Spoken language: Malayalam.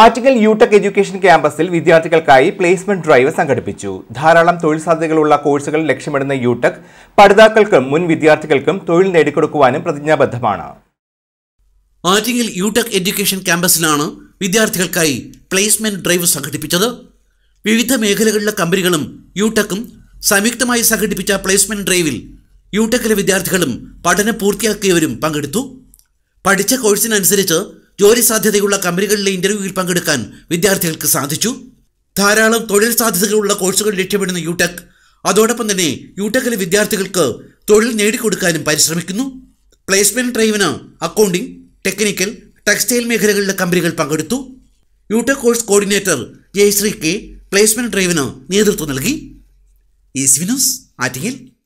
ആറ്റിങ്ങൽ യൂടെക് എഡ്യൂക്കേഷൻ ക്യാമ്പസിൽ വിദ്യാർത്ഥികൾക്കായി പ്ലേസ്മെന്റ് ഡ്രൈവ് സംഘടിപ്പിച്ചു ധാരാളം തൊഴിൽ സാധ്യതകളുള്ള കോഴ്സുകൾ ലക്ഷ്യമിടുന്ന യൂടെക് പഠിതാക്കൾക്കും മുൻ വിദ്യാർത്ഥികൾക്കും തൊഴിൽ നേടിക്കൊടുക്കുവാനും പ്രതിജ്ഞാബദ്ധമാണ് ആറ്റിങ്ങൽ യൂടെക് എഡ്യൂക്കേഷൻ ക്യാമ്പസിലാണ് വിദ്യാർത്ഥികൾക്കായി പ്ലേസ്മെന്റ് ഡ്രൈവ് സംഘടിപ്പിച്ചത് വിവിധ മേഖലകളിലെ കമ്പനികളും യൂടെക്കും സംയുക്തമായി സംഘടിപ്പിച്ച പ്ലേസ്മെന്റ് ഡ്രൈവിൽ യൂടെക്കിലെ വിദ്യാർത്ഥികളും പഠനം പൂർത്തിയാക്കിയവരും പങ്കെടുത്തു പഠിച്ച കോഴ്സിനനുസരിച്ച് ജോലി സാധ്യതയുള്ള കമ്പനികളിലെ ഇന്റർവ്യൂവിൽ പങ്കെടുക്കാൻ വിദ്യാർത്ഥികൾക്ക് സാധിച്ചു ധാരാളം തൊഴിൽ സാധ്യതകളുള്ള കോഴ്സുകൾ ലക്ഷ്യമിടുന്ന യുടെക് അതോടൊപ്പം തന്നെ യുടെക്കിലെ വിദ്യാർത്ഥികൾക്ക് തൊഴിൽ നേടിക്കൊടുക്കാനും പരിശ്രമിക്കുന്നു പ്ലേസ്മെന്റ് ഡ്രൈവിന് അക്കൗണ്ടിംഗ് ടെക്നിക്കൽ ടെക്സ്റ്റൈൽ മേഖലകളിലെ കമ്പനികൾ പങ്കെടുത്തു യുടെക് course coordinator Jayasree K placement ഡ്രൈവിന് നേതൃത്വം നൽകി ആറ്റിങ്ങൽ